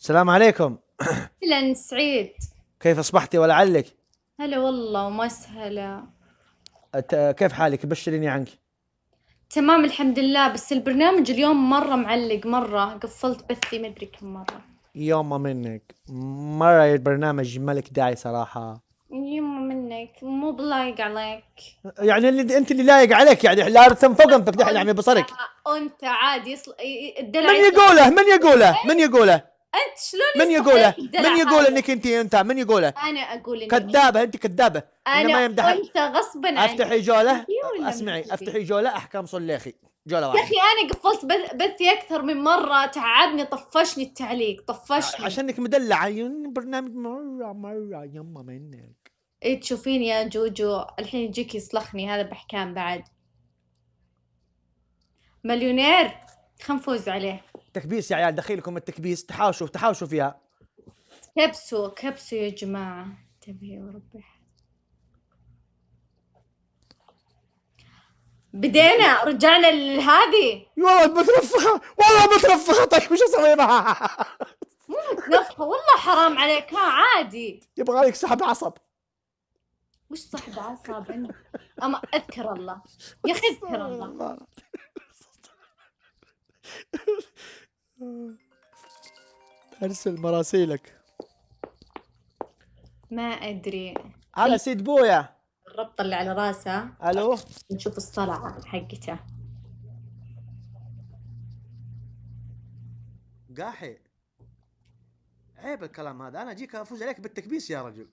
السلام عليكم اهلا سعيد كيف اصبحتي ولا علك؟ هلا والله ومسهلا كيف حالك؟ بشريني عنك تمام الحمد لله بس البرنامج اليوم مرة معلق مرة قفلت بثي ما ادري كم مرة يوم منك مرة البرنامج ملك داعي صراحة يما منك مو بلايق عليك يعني اللي انت اللي لايق عليك يعني لا تنفوق انفك دحين يعني بصرك انت عادي يصل... الدلع من يقوله من يقوله من يقوله انت شلون من يقوله من يقول انك انت انت من يقوله انا اقول انك كذابه انت كذابه انا ما يمدح انت غصبا عنك افتحي جوله اسمعي افتحي جوله احكام صليخي جوله واحده يا اخي انا قفلت بثي اكثر من مره تعبني طفشني التعليق طفشني عشانك مدلعه برنامج مره مره يما منك اي تشوفين يا جوجو الحين يجيك يصلخني هذا باحكام بعد مليونير خنفوز عليه تكبيس يا عيال دخيلكم التكبيس تحاشوا تحاشوا فيها كبسوا كبسوا يا جماعة انتبهي وربي بدينا رجعنا لهذه والله مترفخة والله مترفخة طيب وش اسوي معها؟ مو مترفخة والله حرام عليك ها عادي يبغى عليك سحب عصب وش صاحب عصب اما اذكر الله يا اخي اذكر الله ارسل مراسيلك ما ادري على إيه. سيد بويا الربطة اللي على راسه الو نشوف الصلعة حقته قاحي عيب الكلام هذا انا اجيك افوز عليك بالتكبيس يا رجل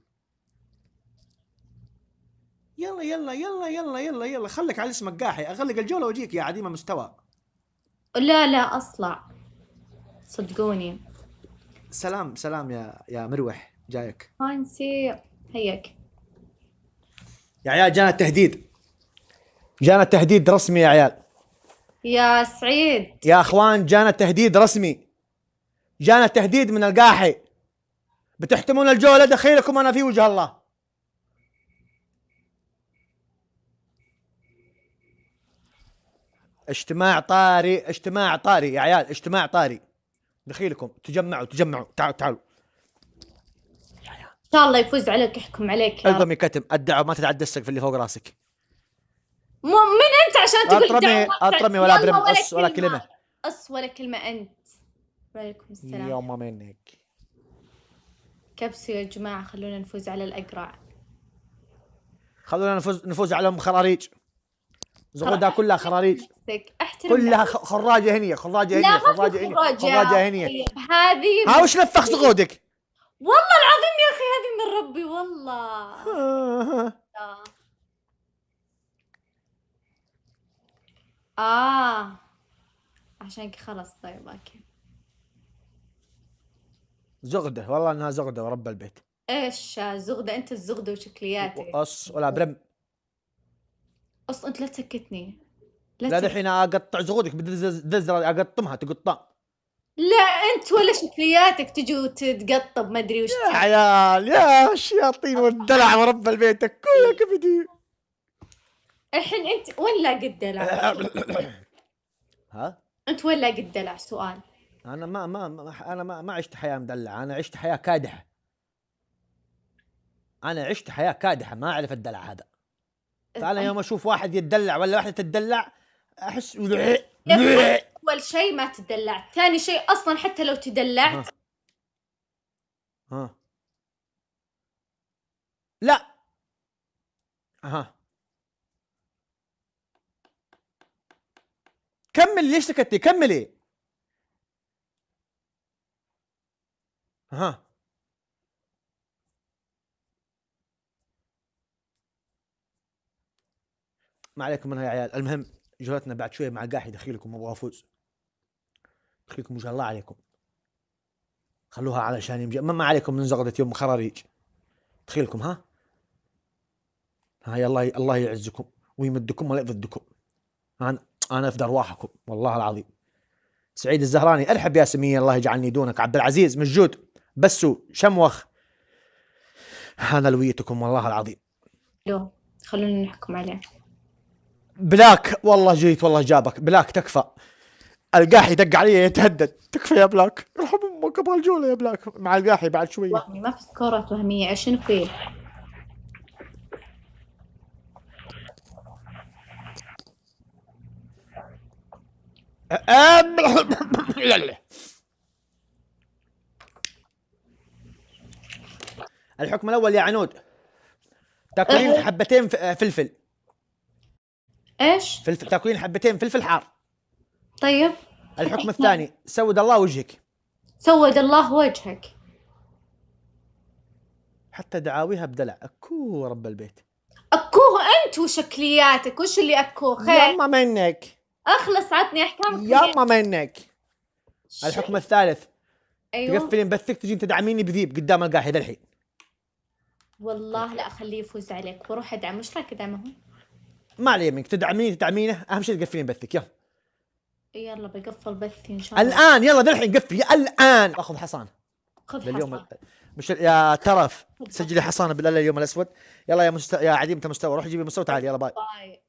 يلا يلا يلا يلا يلا يلا خليك على اسمك قاحي اغلق الجوله واجيك يا عديمه مستوى لا لا اصلع صدقوني سلام سلام يا يا مروح جايك فانسي هيك يا عيال جانا التهديد جانا التهديد رسمي يا عيال يا سعيد يا اخوان جانا تهديد رسمي جانا تهديد من القاحي بتحتمون الجولة دخيلكم أنا في وجه الله اجتماع طارئ اجتماع طارئ يا عيال اجتماع طارئ دخيلكم تجمعوا تجمعوا تعالوا تعالوا ان شاء الله يفوز عليك يحكم عليك يا الضم يكتم الدعوه ما تتعدى السقف اللي فوق راسك مو من انت عشان تقول اطرمي اطرمي ولا برم أص ولا كلمه أص ولا كلمه انت وعليكم السلام يوم منك كبسوا يا جماعه خلونا نفوز على الاقرع خلونا نفوز نفوز على ام خراريج زغدة كلها خراريج احترم كلها خراجه هنيه خراجه هنيه خراجه هنيه خراجه هنيه هذه ها وش نفخ زغودك؟ والله العظيم يا اخي هذه من ربي والله اه, آه. عشان خلاص طيب اوكي زغده والله انها زغده ورب البيت ايش زغده انت الزغده وشكلياتك اص ولا برم اصلا انت لا تسكتني لا, لا دحين اقطع زغودك بالذزره اقطمها تقطام لا انت ولا شكلياتك تجي وتتقطب ما ادري وش يا عيال يا الشياطين والدلع ورب البيت كلها كبدي الحين انت وين لاقي الدلع؟ ها؟ انت وين لاقي الدلع سؤال انا ما ما, ما انا ما, ما عشت حياه مدلعه انا عشت حياه كادحه انا عشت حياه كادحه ما اعرف الدلع هذا تعال يوم اشوف واحد يتدلع ولا واحده تتدلع احس إيه، إيه. اول شيء ما تدلع ثاني شيء اصلا حتى لو تدلعت ها, ها. لا اها كمل ليش سكتي كملي ها ما عليكم منها يا عيال المهم جولتنا بعد شويه مع قاحي دخيلكم ابغى افوز دخيلكم ان شاء الله عليكم خلوها علشان يمجي ما, عليكم من زغدة يوم خراريج دخيلكم ها هاي الله ي... الله يعزكم ويمدكم ولا يضدكم انا انا في ارواحكم والله العظيم سعيد الزهراني ارحب يا سمية الله يجعلني دونك عبد العزيز مجود بسو شموخ انا لويتكم والله العظيم لو خلونا نحكم عليه بلاك والله جيت والله جابك بلاك تكفى القاحي دق علي يتهدد تكفى يا بلاك يرحم امك ابغى الجوله يا بلاك مع القاحي بعد شويه وهمي ما في سكورة وهميه عشان فيه الحكم الاول يا عنود تاكلين أه. حبتين فلفل ايش؟ فلفل تاكلين حبتين فلفل حار طيب الحكم الثاني سود الله وجهك سود الله وجهك حتى دعاويها بدلع اكوه رب البيت اكوه انت وشكلياتك وش اللي اكوه خير يما منك اخلص عطني احكامك يما منك شي. الحكم الثالث ايوه تقفلين بثك تجين تدعميني بذيب قدام القاهي الحين والله لا اخليه يفوز عليك بروح ادعم وش رايك ادعمه ما عليه منك تدعميني تدعمينه اهم شيء تقفلين بثك يلا يلا بقفل بثي ان شاء الله الان يلا ذلحين قفلي الان اخذ حصان خذ لليوم حصان مش يا ترف سجلي حصانه بالله اليوم الاسود يلا يا مست... يا عديمه المستوى روحي جيبي مستوى تعالي يلا باي, باي.